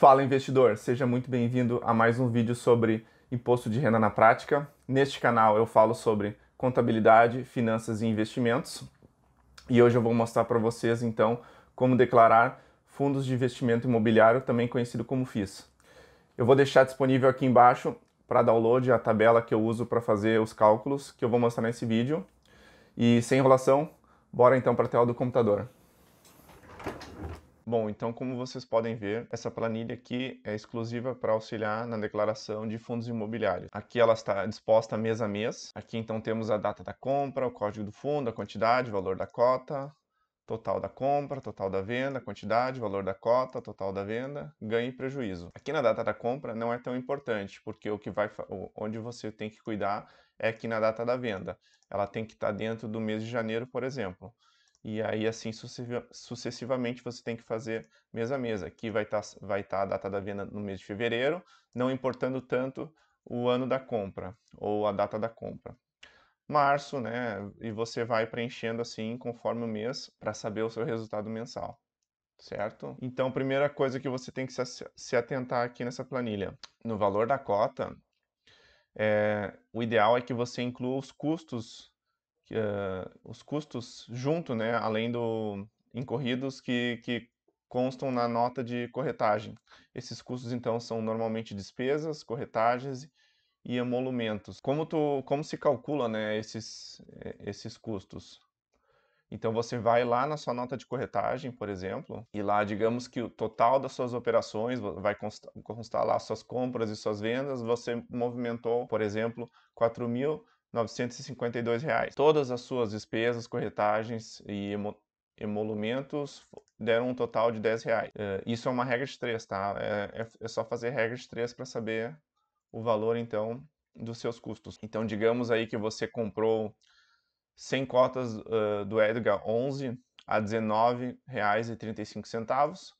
Fala investidor, seja muito bem-vindo a mais um vídeo sobre imposto de renda na prática. Neste canal eu falo sobre contabilidade, finanças e investimentos. E hoje eu vou mostrar para vocês então como declarar fundos de investimento imobiliário, também conhecido como FIIs. Eu vou deixar disponível aqui embaixo para download a tabela que eu uso para fazer os cálculos que eu vou mostrar nesse vídeo. E sem enrolação, bora então para a tela do computador. Bom, então como vocês podem ver, essa planilha aqui é exclusiva para auxiliar na declaração de fundos imobiliários. Aqui ela está disposta mês a mês. Aqui então temos a data da compra, o código do fundo, a quantidade, o valor da cota, total da compra, total da venda, quantidade, valor da cota, total da venda, ganho e prejuízo. Aqui na data da compra não é tão importante, porque o que vai onde você tem que cuidar é aqui na data da venda. Ela tem que estar tá dentro do mês de janeiro, por exemplo. E aí, assim, sucessivamente, você tem que fazer mês a mês. Aqui vai estar tá, vai tá a data da venda no mês de fevereiro, não importando tanto o ano da compra ou a data da compra. Março, né? E você vai preenchendo assim conforme o mês para saber o seu resultado mensal, certo? Então, primeira coisa que você tem que se atentar aqui nessa planilha: no valor da cota, é, o ideal é que você inclua os custos uh, os custos junto, né, além do incorridos que, que constam na nota de corretagem. Esses custos, então, são normalmente despesas, corretagens e emolumentos. Como, tu, como se calcula né, esses, eh, esses custos? Então você vai lá na sua nota de corretagem, por exemplo, e lá digamos que o total das suas operações vai constar, constar lá suas compras e suas vendas, você movimentou, por exemplo, 4 mil 952 reais. Todas as suas despesas, corretagens e emolumentos deram um total de 10 reais. É, isso é uma regra de três, tá? É, é, é só fazer regra de três para saber o valor, então, dos seus custos. Então, digamos aí que você comprou 100 cotas do Edgar 11 a centavos.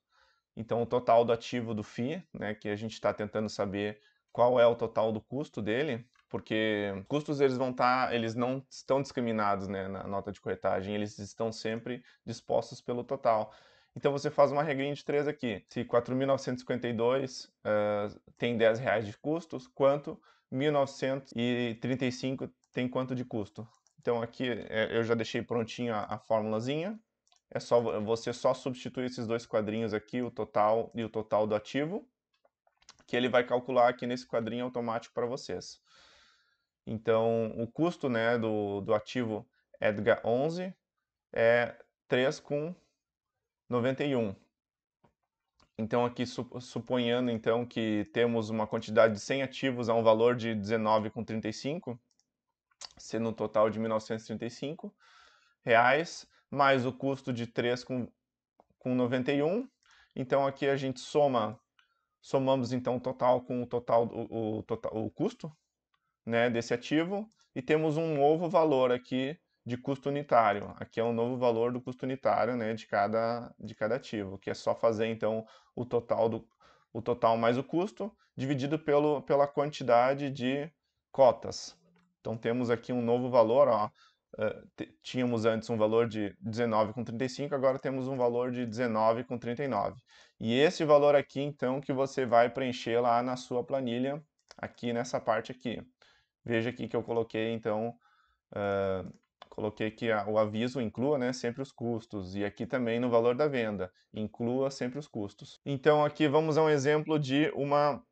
Então, o total do ativo do FI, né, que a gente está tentando saber qual é o total do custo dele, porque custos eles vão estar, tá, eles não estão discriminados né, na nota de corretagem, eles estão sempre dispostos pelo total. Então você faz uma regrinha de três aqui. Se 4.952 uh, tem 10 reais de custos, quanto 1.935 tem quanto de custo? Então aqui é, eu já deixei prontinha a, a formulazinha. É só você só substituir esses dois quadrinhos aqui, o total e o total do ativo, que ele vai calcular aqui nesse quadrinho automático para vocês. Então, o custo né, do, do ativo EDGA 11 é 3,91. É então, aqui suponhando então que temos uma quantidade de 100 ativos a um valor de 19,35, sendo um total de 1935 reais, mais o custo de 3,91. Então, aqui a gente soma, somamos então o total com o total, o, o, tota, o custo né, desse ativo e temos um novo valor aqui de custo unitário. Aqui é um novo valor do custo unitário né, de, cada, de cada ativo, que é só fazer então o total, do, o total mais o custo dividido pelo, pela quantidade de cotas. Então temos aqui um novo valor, ó, eh, tínhamos antes um valor de 19,35, agora temos um valor de 19,39. E esse valor aqui, então, que você vai preencher lá na sua planilha, aqui nessa parte aqui. Veja aqui que eu coloquei, então, uh, coloquei que a, o aviso inclua né, sempre os custos. E aqui também no valor da venda, inclua sempre os custos. Então aqui vamos a um exemplo de uma,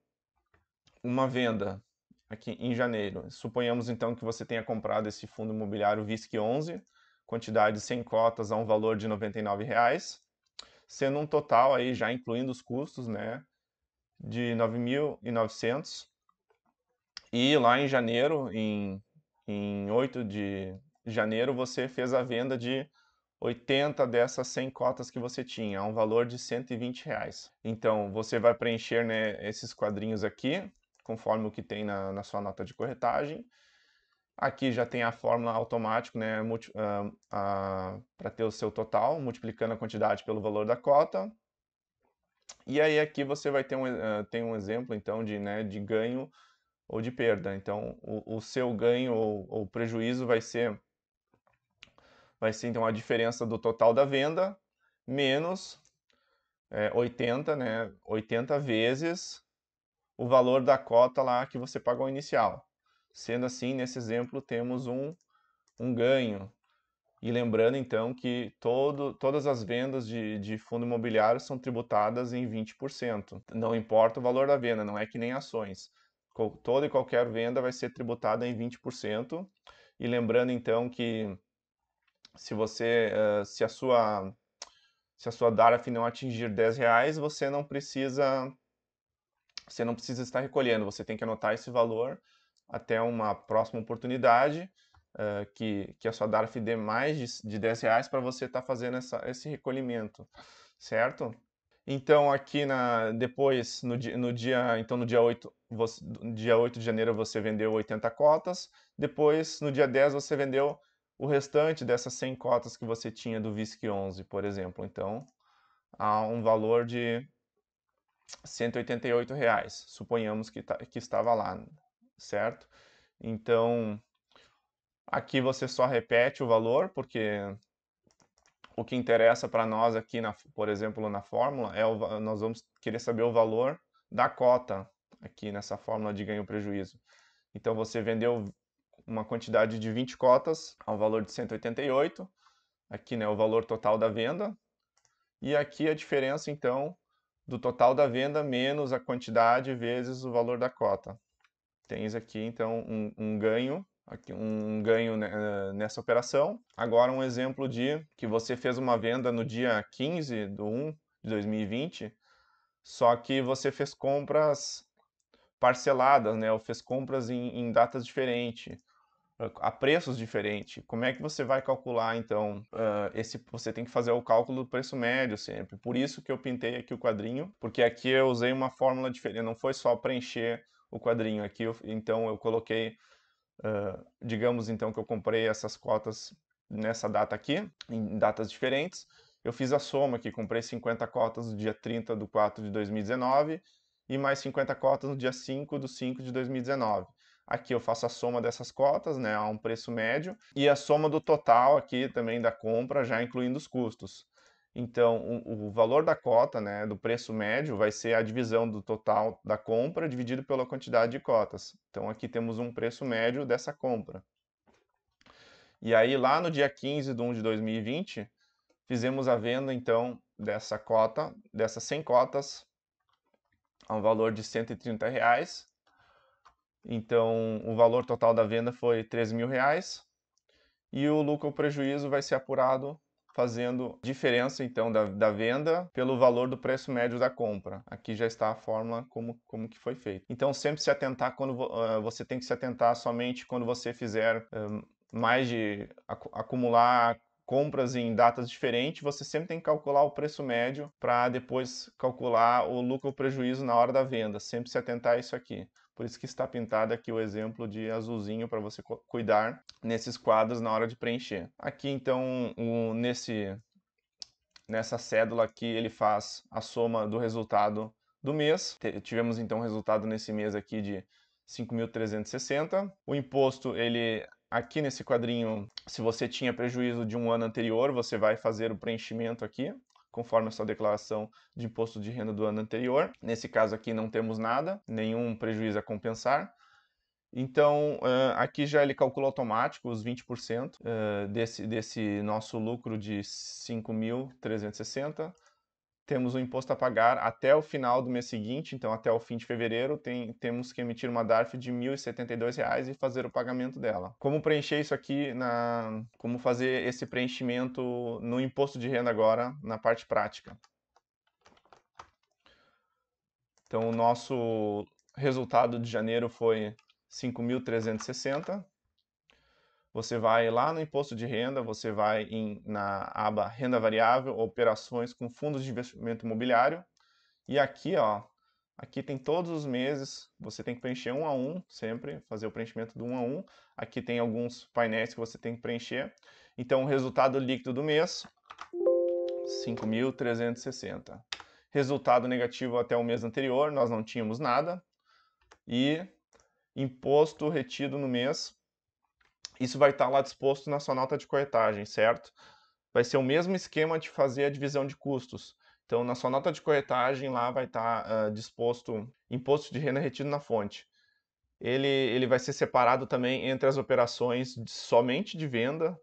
uma venda aqui em janeiro. Suponhamos então que você tenha comprado esse fundo imobiliário VISC 11, quantidade 100 cotas a um valor de R$ 99,00, sendo um total aí já incluindo os custos, né, de 9.900 e lá em janeiro, em, em 8 de janeiro, você fez a venda de 80 dessas 100 cotas que você tinha, a um valor de 120 reais. Então, você vai preencher né, esses quadrinhos aqui, conforme o que tem na, na, sua nota de corretagem. Aqui já tem a fórmula automática né, uh, ah, uh, para ter o seu total, multiplicando a quantidade pelo valor da cota. E aí aqui você vai ter um, uh, tem um exemplo, então, de, né, de ganho ou de perda. Então, o, o seu ganho ou, ou, prejuízo vai ser, vai ser então a diferença do total da venda menos é, 80, né? 80 vezes o valor da cota lá que você pagou inicial. Sendo assim, nesse exemplo temos um, um ganho. E lembrando então que todo, todas as vendas de, de fundo imobiliário são tributadas em 20%. Não importa o valor da venda, não é que nem ações toda e qualquer venda vai ser tributada em 20%. E lembrando então que se você eh, se a sua se a sua DARF não atingir 10 reais, você não precisa você não precisa estar recolhendo, você tem que anotar esse valor até uma próxima oportunidade eh, que, que a sua DARF dê mais de, de 10 reais para você estar tá fazendo essa, esse recolhimento, certo? Então aqui na depois no dia, no dia então no dia 8, você, dia 8 de janeiro você vendeu 80 cotas, depois no dia 10 você vendeu o restante dessas 100 cotas que você tinha do VISC 11, por exemplo. Então há um valor de 188 reais, suponhamos que, tá, que estava lá, certo? Então aqui você só repete o valor porque o que interessa para nós aqui, na, por exemplo, na fórmula, é o, nós vamos querer saber o valor da cota aqui nessa fórmula de ganho prejuízo. Então você vendeu uma quantidade de 20 cotas ao valor de 188, aqui né, o valor total da venda, e aqui a diferença então do total da venda menos a quantidade vezes o valor da cota. Tens aqui então um, um ganho aqui um ganho né, eh, nessa operação. Agora um exemplo de que você fez uma venda no dia 15 de 1 de 2020, só que você fez compras parceladas, né? Ou fez compras em, em datas diferentes, eh, a preços diferentes. Como é que você vai calcular, então, uh, esse? Você tem que fazer o cálculo do preço médio sempre. Por isso que eu pintei aqui o quadrinho, porque aqui eu usei uma fórmula diferente. Não foi só preencher o quadrinho aqui, eu, então eu coloquei Uh, digamos então que eu comprei essas cotas nessa data aqui, em datas diferentes. Eu fiz a soma aqui, comprei 50 cotas no dia 30 de 4 de 2019 e mais 50 cotas no dia 5 de 5 de 2019. Aqui eu faço a soma dessas cotas, né, a um preço médio, e a soma do total aqui também da compra, já incluindo os custos. Então, o, o, valor da cota, né, do preço médio, vai ser a divisão do total da compra dividido pela quantidade de cotas. Então, aqui temos um preço médio dessa compra. E aí, lá no dia 15 de 1 de 2020, fizemos a venda, então, dessa cota, dessas 100 cotas, a um valor de R$ reais. Então, o valor total da venda foi R$ mil reais. E o lucro ou prejuízo vai ser apurado fazendo diferença então da, da venda pelo valor do preço médio da compra. Aqui já está a fórmula como, como que foi feito. Então sempre se atentar quando uh, você tem que se atentar somente quando você fizer hum, mais de ac acumular compras em datas diferentes, você sempre tem que calcular o preço médio para depois calcular o lucro ou prejuízo na hora da venda. Sempre se atentar a isso aqui. Por isso que está pintado aqui o exemplo de azulzinho para você cuidar nesses quadros na hora de preencher. Aqui então, nesse, nessa cédula aqui, ele faz a soma do resultado do mês. Tivemos então um resultado nesse mês aqui de 5.360. O imposto, ele aqui nesse quadrinho, se você tinha prejuízo de um ano anterior, você vai fazer o preenchimento aqui conforme a sua declaração de imposto de renda do ano anterior. Nesse caso aqui não temos nada, nenhum prejuízo a compensar. Então, aqui já ele calcula automático os 20% desse, desse nosso lucro de 5.360 temos um imposto a pagar até o final do mês seguinte, então até o fim de fevereiro, tem, temos que emitir uma DARF de R$ 1.072 e fazer o pagamento dela. Como preencher isso aqui, na, como fazer esse preenchimento no imposto de renda agora, na parte prática? Então o nosso resultado de janeiro foi 5.360 você vai lá no imposto de renda, você vai em, na aba renda variável, operações com fundos de investimento imobiliário. E aqui, ó, aqui tem todos os meses, você tem que preencher um a um, sempre fazer o preenchimento do um a um. Aqui tem alguns painéis que você tem que preencher. Então, o resultado líquido do mês, 5.360. Resultado negativo até o mês anterior, nós não tínhamos nada. E imposto retido no mês, isso vai estar tá lá disposto na sua nota de corretagem, certo? Vai ser o mesmo esquema de fazer a divisão de custos. Então, na sua nota de corretagem, lá vai estar tá, uh, disposto imposto de renda retido na fonte. Ele, ele vai ser separado também entre as operações de, somente de venda.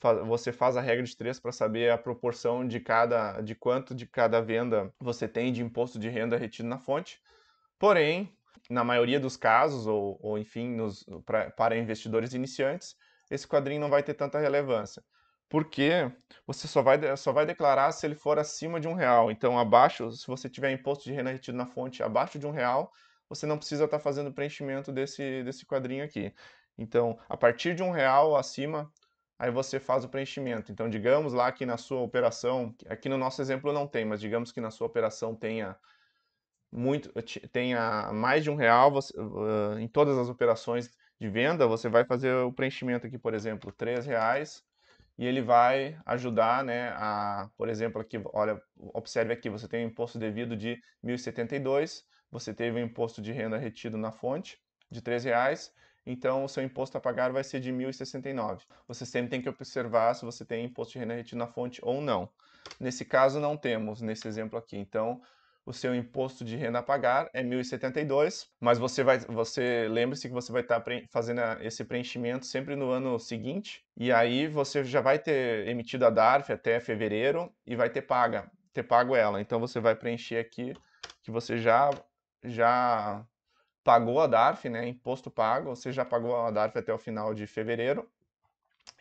Fa você faz a regra de três para saber a proporção de cada de quanto de cada venda você tem de imposto de renda retido na fonte. Porém, na maioria dos casos, ou, ou enfim, nos, pra, para investidores iniciantes, esse quadrinho não vai ter tanta relevância. Porque você só vai, só vai declarar se ele for acima de um real. Então, abaixo, se você tiver imposto de renda retido na fonte abaixo de um real, você não precisa estar tá fazendo preenchimento desse, desse quadrinho aqui. Então, a partir de um real acima, aí você faz o preenchimento. Então, digamos lá que na sua operação, aqui no nosso exemplo não tem, mas digamos que na sua operação tenha muito eh, tenha mais de um real você, uh, em todas as operações de venda, você vai fazer o preenchimento aqui, por exemplo, três reais e ele vai ajudar, né, a, por exemplo, aqui, olha, observe aqui, você tem um imposto devido de 1.072, você teve um imposto de renda retido na fonte de três reais, então o seu imposto a pagar vai ser de 1.069. Você sempre tem que observar se você tem imposto de renda retido na fonte ou não. Nesse caso não temos, nesse exemplo aqui. Então, o seu imposto de renda a pagar é 1.072, mas você vai, você lembre-se que você vai tá estar fazendo esse preenchimento sempre no ano seguinte, e aí você já vai ter emitido a DARF até fevereiro e vai ter paga, ter pago ela. Então você vai preencher aqui que você já já pagou a DARF, né, imposto pago, você já pagou a DARF até o final de fevereiro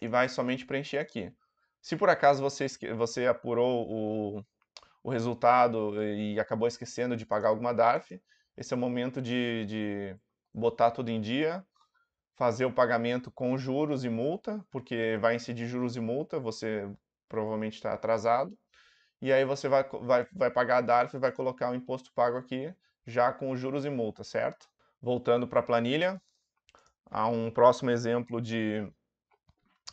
e vai somente preencher aqui. Se por acaso você, você apurou o, o resultado e acabou esquecendo de pagar alguma DARF, esse é o momento de, de botar tudo em dia, fazer o pagamento com juros e multa, porque vai incidir juros e multa, você provavelmente está atrasado. E aí você vai, vai, vai pagar a DARF e vai colocar o imposto pago aqui, já com juros e multa, certo? Voltando para a planilha, há um próximo exemplo de...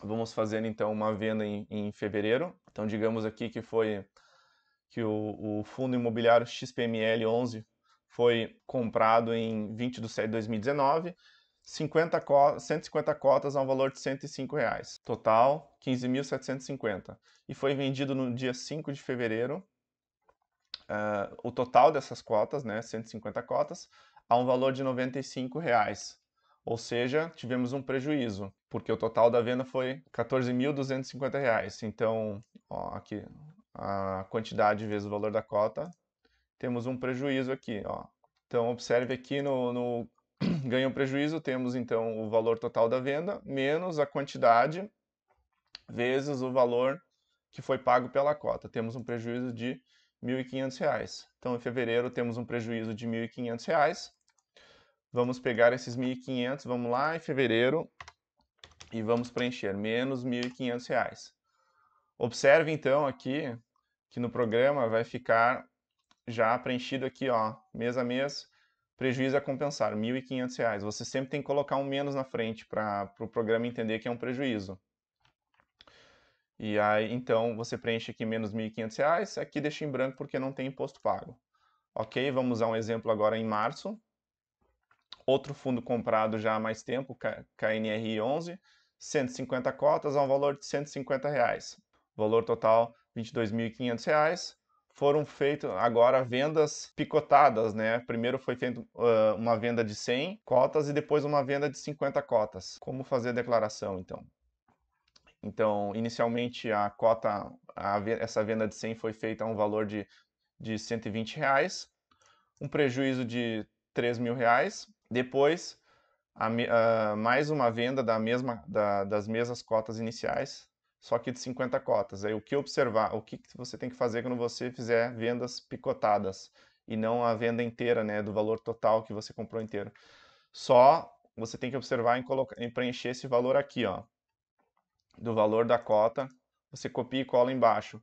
Vamos fazer, então, uma venda em, em fevereiro. Então, digamos aqui que foi que o, o fundo imobiliário XPML11 foi comprado em 20 de setembro de 2019, 50 co 150 cotas a um valor de 105 reais, total 15.750, e foi vendido no dia 5 de fevereiro, uh, o total dessas cotas, né, 150 cotas, a um valor de 95 reais, ou seja, tivemos um prejuízo, porque o total da venda foi R$ 14.250. Então, ó, aqui, a quantidade vezes o valor da cota, temos um prejuízo aqui. Ó. Então, observe aqui no, no ganho prejuízo, temos então o valor total da venda menos a quantidade vezes o valor que foi pago pela cota. Temos um prejuízo de R$ 1.500. Então, em fevereiro, temos um prejuízo de R$ 1.500. Vamos pegar esses R$ 1.500, vamos lá em fevereiro e vamos preencher menos R$ 1.500. Observe, então, aqui que no programa vai ficar já preenchido aqui, ó, mês a mês, prejuízo a é compensar, R$ 1.500. Você sempre tem que colocar um menos na frente para o programa entender que é um prejuízo. E aí, então, você preenche aqui menos R$ 1.500, aqui deixa em branco porque não tem imposto pago. Ok, vamos a um exemplo agora em março. Outro fundo comprado já há mais tempo, KNRI 11, 150 cotas a um valor de R$ 150. Reais. Valor total 22.500 foram feitas agora vendas picotadas, né? Primeiro foi feita uh, uma venda de 100 cotas e depois uma venda de 50 cotas. Como fazer a declaração, então? Então, inicialmente a cota, a, essa venda de 100 foi feita a um valor de, de 120 reais, um prejuízo de 3 mil reais. Depois, a, uh, mais uma venda da mesma, da, das mesmas cotas iniciais, só que de 50 cotas. Aí o que observar, o que você tem que fazer quando você fizer vendas picotadas e não a venda inteira, né, do valor total que você comprou inteiro. Só você tem que observar em, colocar, em preencher esse valor aqui, ó, do valor da cota, você copia e cola embaixo,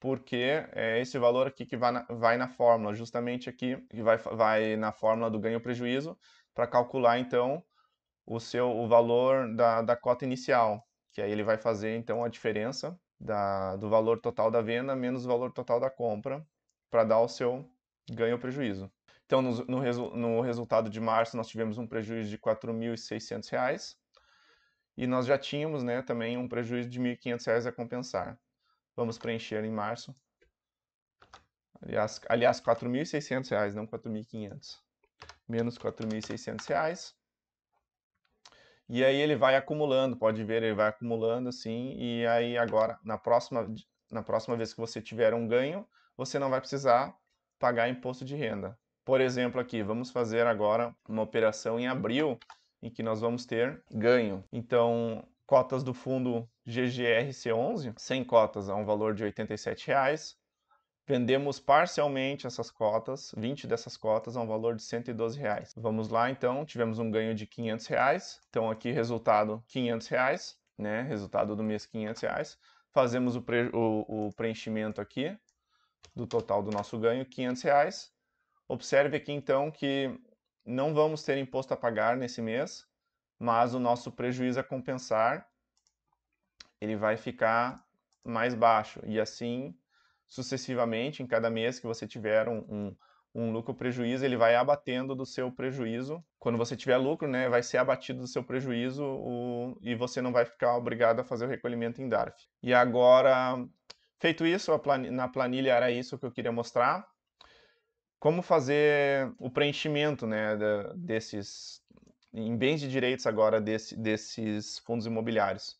porque é esse valor aqui que vai na, vai na fórmula, justamente aqui, que vai, vai na fórmula do ganho-prejuízo, para calcular, então, o seu o valor da, da cota inicial, que aí ele vai fazer então a diferença da, do valor total da venda menos o valor total da compra para dar o seu ganho ou prejuízo. Então, no, no, resu, no resultado de março, nós tivemos um prejuízo de R$ 4.600 e nós já tínhamos né, também um prejuízo de R$ 1.500 a compensar. Vamos preencher em março. Aliás, aliás R$ 4.600, não R$ 4.500. Menos R$ 4.600 e aí ele vai acumulando, pode ver, ele vai acumulando assim, e aí agora, na próxima, na próxima vez que você tiver um ganho, você não vai precisar pagar imposto de renda. Por exemplo, aqui, vamos fazer agora uma operação em abril, em que nós vamos ter ganho. Então, cotas do fundo GGRC11, 100 cotas a um valor de R$ 87,00. Vendemos parcialmente essas cotas, 20 dessas cotas a um valor de 112 reais. Vamos lá então, tivemos um ganho de 500 reais, então aqui resultado 500 reais, né? Resultado do mês 500 reais. Fazemos o, pre... o, o preenchimento aqui do total do nosso ganho, 500 reais. Observe aqui então que não vamos ter imposto a pagar nesse mês, mas o nosso prejuízo a compensar ele vai ficar mais baixo e assim sucessivamente, em cada mês que você tiver um, um, um lucro prejuízo, ele vai abatendo do seu prejuízo. Quando você tiver lucro, né, vai ser abatido do seu prejuízo o, e você não vai ficar obrigado a fazer o recolhimento em DARF. E agora, feito isso, planilha, na planilha era isso que eu queria mostrar. Como fazer o preenchimento né, desses, em bens de direitos agora desse, desses fundos imobiliários.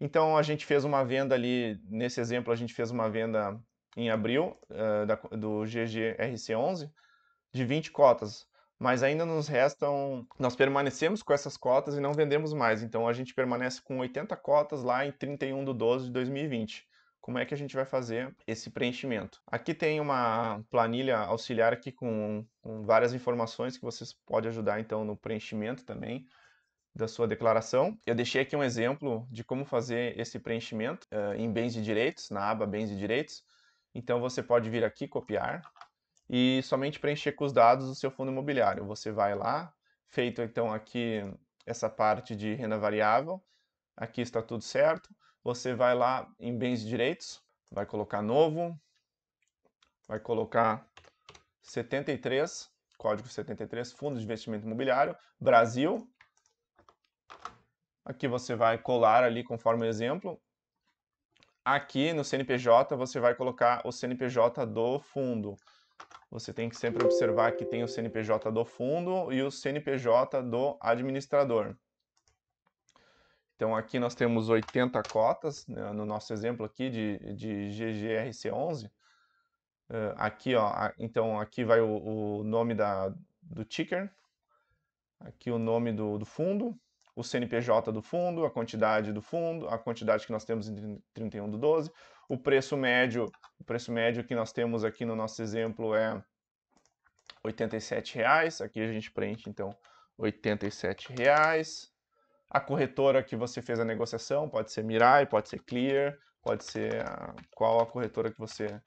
Então a gente fez uma venda ali, nesse exemplo a gente fez uma venda em abril uh, da, do GGRC11 de 20 cotas, mas ainda nos restam, nós permanecemos com essas cotas e não vendemos mais, então a gente permanece com 80 cotas lá em 31 de 12 de 2020. Como é que a gente vai fazer esse preenchimento? Aqui tem uma planilha auxiliar aqui com, com várias informações que vocês podem ajudar então no preenchimento também da sua declaração. Eu deixei aqui um exemplo de como fazer esse preenchimento uh, em bens e direitos, na aba bens e direitos. Então você pode vir aqui copiar e somente preencher com os dados do seu fundo imobiliário. Você vai lá, feito então aqui essa parte de renda variável, aqui está tudo certo. Você vai lá em bens e direitos, vai colocar novo, vai colocar 73, código 73, Fundo de Investimento Imobiliário, Brasil, Aqui você vai colar ali conforme o exemplo. Aqui no CNPJ você vai colocar o CNPJ do fundo. Você tem que sempre observar que tem o CNPJ do fundo e o CNPJ do administrador. Então aqui nós temos 80 cotas, né, no nosso exemplo aqui de, de GGRC11. Uh, eh, aqui, ó, a, então aqui vai o, o, nome da, do ticker, aqui o nome do, do fundo, o CNPJ do fundo, a quantidade do fundo, a quantidade que nós temos em 31 do 12, o preço médio, o preço médio que nós temos aqui no nosso exemplo é R$ 87,00, aqui a gente preenche então R$ 87,00. A corretora que você fez a negociação, pode ser Mirai, pode ser Clear, pode ser a, qual a corretora que você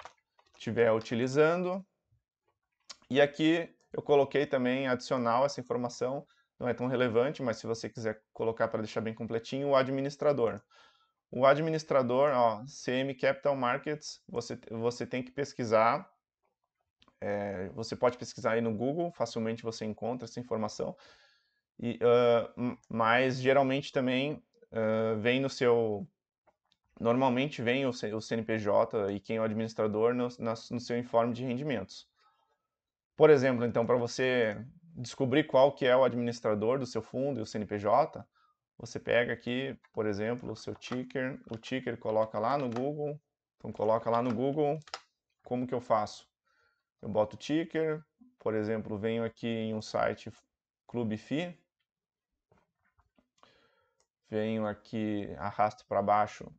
estiver utilizando. E aqui eu coloquei também adicional essa informação não é tão relevante, mas se você quiser colocar para deixar bem completinho, o administrador. O administrador, ó, CM Capital Markets, você, você tem que pesquisar. É, você pode pesquisar aí no Google, facilmente você encontra essa informação. E, uh, mas geralmente também uh, vem no seu. Normalmente vem o, o CNPJ e quem é o administrador no, no seu informe de rendimentos. Por exemplo, então, para você descobrir qual que é o administrador do seu fundo e o CNPJ, você pega aqui, por exemplo, o seu ticker, o ticker coloca lá no Google, então coloca lá no Google como que eu faço. Eu boto o ticker, por exemplo, venho aqui em um site Clube FI, venho aqui, arrasto para baixo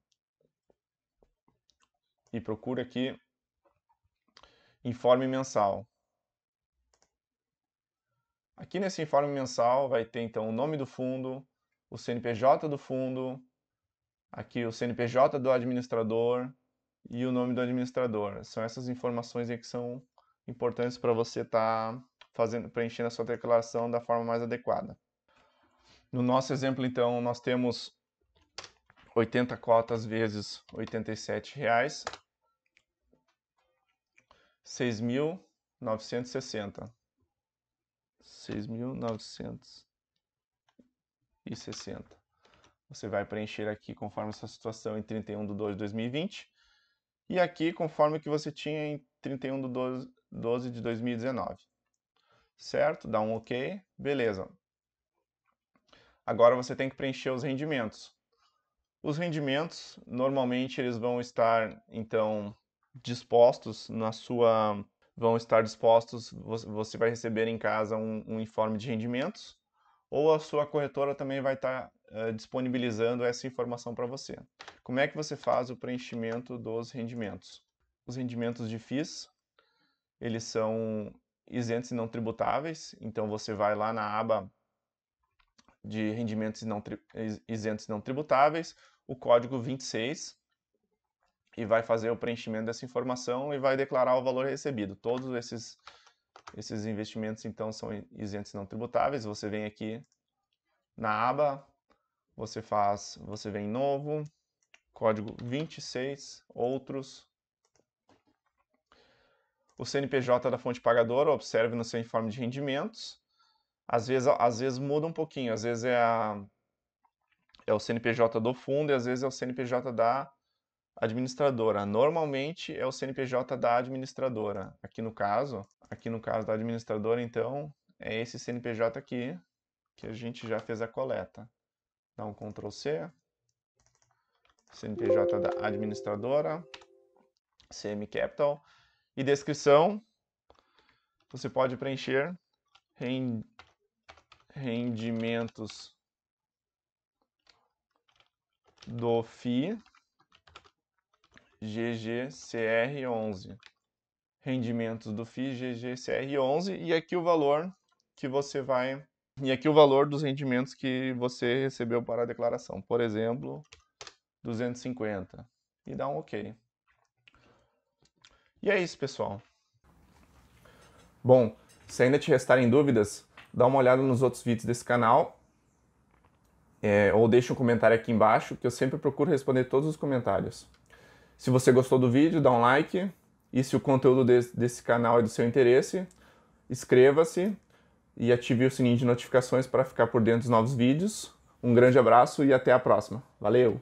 e procuro aqui informe mensal. Aqui nesse informe mensal vai ter então o nome do fundo, o CNPJ do fundo, aqui o CNPJ do administrador e o nome do administrador. São essas informações que são importantes para você estar tá fazendo, preenchendo a sua declaração da forma mais adequada. No nosso exemplo, então, nós temos 80 cotas vezes R$ 87,00, 6.960. 6.960. Você vai preencher aqui conforme essa situação em 31 de 12 de 2020 e aqui conforme que você tinha em 31 de 12, 12 de 2019. Certo? Dá um OK. Beleza. Agora você tem que preencher os rendimentos. Os rendimentos, normalmente, eles vão estar, então, dispostos na sua vão estar dispostos, você vai receber em casa um, um informe de rendimentos, ou a sua corretora também vai estar eh, disponibilizando essa informação para você. Como é que você faz o preenchimento dos rendimentos? Os rendimentos de FIIs, eles são isentos e não tributáveis, então você vai lá na aba de rendimentos não isentos e não tributáveis, o código 26, e vai fazer o preenchimento dessa informação e vai declarar o valor recebido. Todos esses, esses investimentos, então, são isentos não tributáveis. Você vem aqui na aba, você faz, você vem novo, código 26, outros. O CNPJ da fonte pagadora, observe no seu informe de rendimentos. Às vezes, às vezes muda um pouquinho, às vezes é, a, é o CNPJ do fundo e às vezes é o CNPJ da administradora. Normalmente é o CNPJ da administradora. Aqui no caso, aqui no caso da administradora, então, é esse CNPJ aqui que a gente já fez a coleta. Dá um Ctrl C, CNPJ da administradora, CM Capital e descrição. Você pode preencher rendimentos do FII GGCR11. Rendimentos do FII GGCR11 e aqui o valor que você vai e aqui o valor dos rendimentos que você recebeu para a declaração. Por exemplo, 250 e dá um OK. E é isso, pessoal. Bom, se ainda te restarem dúvidas, dá uma olhada nos outros vídeos desse canal é, ou deixa um comentário aqui embaixo, que eu sempre procuro responder todos os comentários. Se você gostou do vídeo, dá um like. E se o conteúdo desse, desse canal é do seu interesse, inscreva-se e ative o sininho de notificações para ficar por dentro dos novos vídeos. Um grande abraço e até a próxima. Valeu!